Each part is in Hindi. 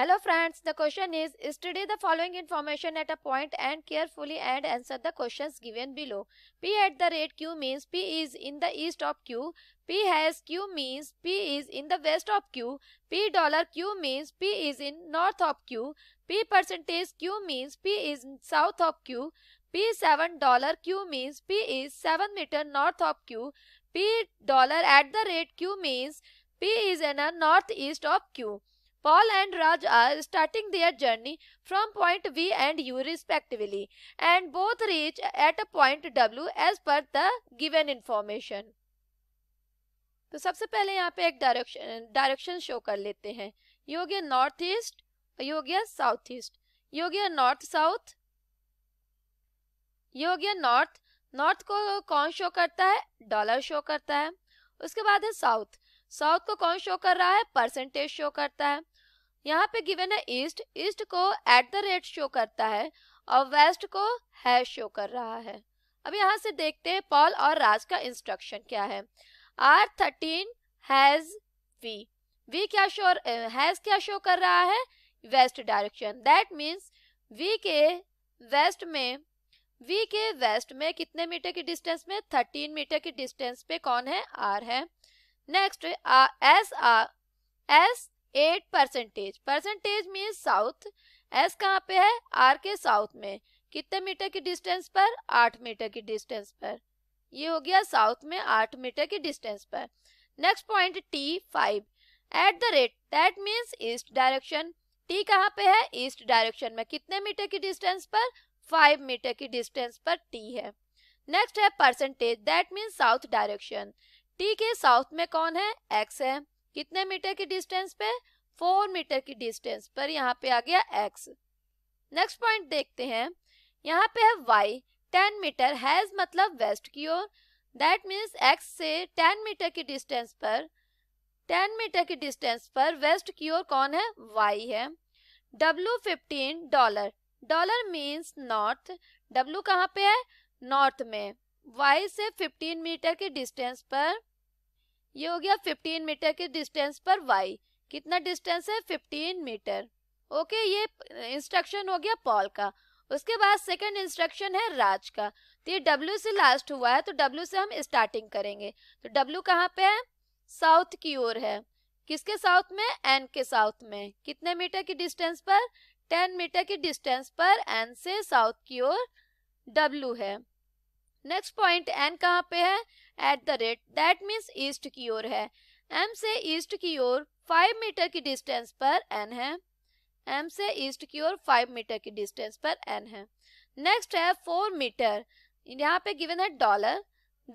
Hello friends, the question is study the following information at a point and carefully and answer the questions given below. P at the rate Q means P is in the east of Q. P has Q means P is in the west of Q. P dollar Q means P is in north of Q. P percentage Q means P is south of Q. P7 dollar Q means P is 7 meter north of Q. P dollar at the rate Q means P is in a northeast of Q. Paul and Raj are starting their journey from point V and U respectively, and both reach at a point W as per the given information. तो सबसे पहले यहाँ पे एक डायरेक्शन डायरेक्शन शो कर लेते हैं योग्य नॉर्थ ईस्ट योग्य साउथ ईस्ट योग्य नॉर्थ साउथ योग्य नॉर्थ नॉर्थ को कौन शो करता है डॉलर शो करता है उसके बाद है साउथ साउथ को कौन शो कर रहा है परसेंटेज शो करता है यहाँ पे गिवन है ईस्ट ईस्ट को एट द रेट शो करता है और वेस्ट को है शो कर रहा है अब यहाँ से देखते हैं पॉल और राज का इंस्ट्रक्शन क्या है R thirteen has V V क्या शो हैज क्या शो कर रहा है west direction that means V के वेस्ट में वी के वेस्ट में कितने मीटर की डिस्टेंस में थर्टीन मीटर की डिस्टेंस पे कौन है आर है next S R S at percentage percentage mean south S कहाँ पे है आर के साउथ में कितने मीटर की डिस्टेंस पर आठ मीटर की डिस्टेंस पर ये हो गया साउथ में आठ मीटर की डिस्टेंस पर next point T five at the rate that means east direction T कहाँ पे है ईस्ट डायरेक्शन में कितने मीटर की डिस्टेंस पर फाइव मीटर की डिस्टेंस पर टी है नेक्स्ट है percentage that means south direction T के साउथ में कौन है एक्स है कितने मीटर की डिस्टेंस पे फोर मीटर की डिस्टेंस पर यहाँ पे आ गया एक्स नेक्स्ट पॉइंट देखते हैं यहाँ पे है वाई टेन मीटर हैज मतलब वेस्ट की ओर दैट मीन्स एक्स से टेन मीटर की डिस्टेंस पर टेन मीटर की डिस्टेंस पर वेस्ट की ओर कौन है वाई है W fifteen dollar dollar means north W कहाँ पे है नॉर्थ में वाई से फिफ्टीन मीटर की डिस्टेंस पर ये हो गया 15 मीटर के डिस्टेंस पर वाई कितना डिस्टेंस है 15 मीटर ओके ये इंस्ट्रक्शन हो गया पॉल का उसके बाद सेकंड इंस्ट्रक्शन है राज का तो ये डब्ल्यू से लास्ट हुआ है तो डब्ल्यू से हम स्टार्टिंग करेंगे तो डब्ल्यू कहाँ पे है साउथ की ओर है किसके साउथ में एन के साउथ में कितने मीटर की डिस्टेंस पर टेन मीटर की डिस्टेंस पर एन से साउथ की ओर डब्ल्यू है नेक्स्ट पॉइंट एन कहाँ पे है at the rate that means east की ओर है एम से ईस्ट की ओर फाइव मीटर की डिस्टेंस पर एन है एम से ईस्ट की ओर फाइव मीटर की डिस्टेंस पर एन है नेक्स्ट है फोर मीटर यहाँ पे गिवन है डॉलर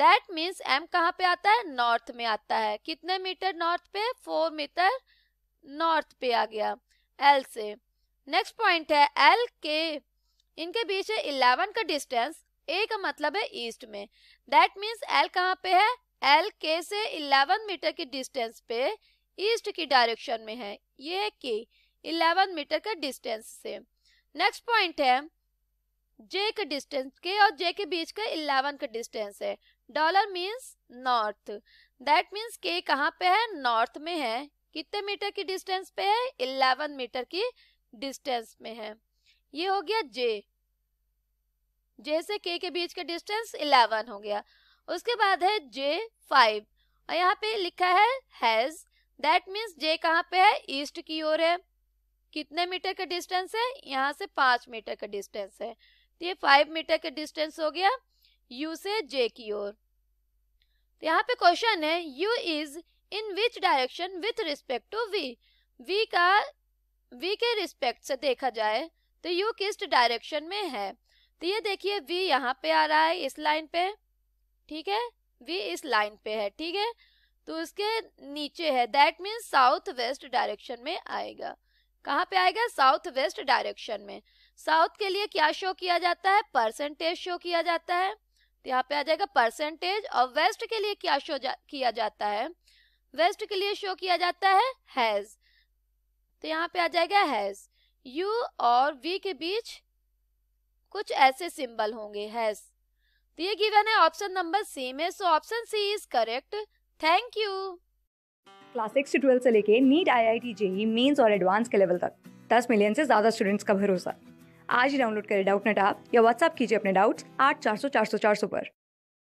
दैट मीन्स एम कहाँ पे आता है नॉर्थ में आता है कितने मीटर नॉर्थ पे फोर मीटर नॉर्थ पे आ गया एल से नेक्स्ट पॉइंट है एल के इनके बीच है इलेवन का डिस्टेंस ए का मतलब है ईस्ट में दैट मीन्स एल कहाँ पे है एल के से 11 मीटर की डिस्टेंस पे ईस्ट की डायरेक्शन में है ये के 11 मीटर का डिस्टेंस से नेक्स्ट पॉइंट है जे का डिस्टेंस के और जे के बीच का 11 का डिस्टेंस है dollar means north that means K कहाँ पे है नॉर्थ में है कितने मीटर की डिस्टेंस पे है 11 मीटर की डिस्टेंस में है ये हो गया जे जे से के के बीच का डिस्टेंस इलेवन हो गया उसके बाद है जे फाइव और यहाँ पे लिखा है हैज दैट मीन्स जे कहाँ पे है ईस्ट की ओर है कितने मीटर का डिस्टेंस है यहाँ से पांच मीटर का डिस्टेंस है तो ये फाइव मीटर का डिस्टेंस हो गया यू से जे की ओर तो यहाँ पे क्वेश्चन है U is in which direction with respect to V V का वी के रिस्पेक्ट से देखा जाए तो यू किस डायरेक्शन में है तो ये देखिए वी यहाँ पे आ रहा है इस लाइन पे ठीक है वी इस लाइन पे है ठीक है तो इसके नीचे है that means south west direction में आएगा कहाँ पे आएगा साउथ वेस्ट डायरेक्शन में साउथ के लिए क्या शो किया जाता है परसेंटेज शो किया जाता है तो यहाँ पे आ जाएगा परसेंटेज और वेस्ट के लिए क्या शो जा, किया जाता है वेस्ट के लिए शो किया जाता है हैज तो यहाँ पे आ जाएगा हैज यू और वी के बीच कुछ ऐसे सिंबल होंगे हैस तो ये गिवन है ऑप्शन नंबर सी में so option C is correct thank you class six से ट्वेल्थ से लेके NEET I I T JEE Mains और एडवांस के लेवल तक दस मिलियन से ज्यादा स्टूडेंट्स का भरोसा आज ही डाउनलोड करें डाउट नेट आप या व्हाट्सअप कीजिए अपने डाउट्स आठ चार सौ चार सौ चार सौ पर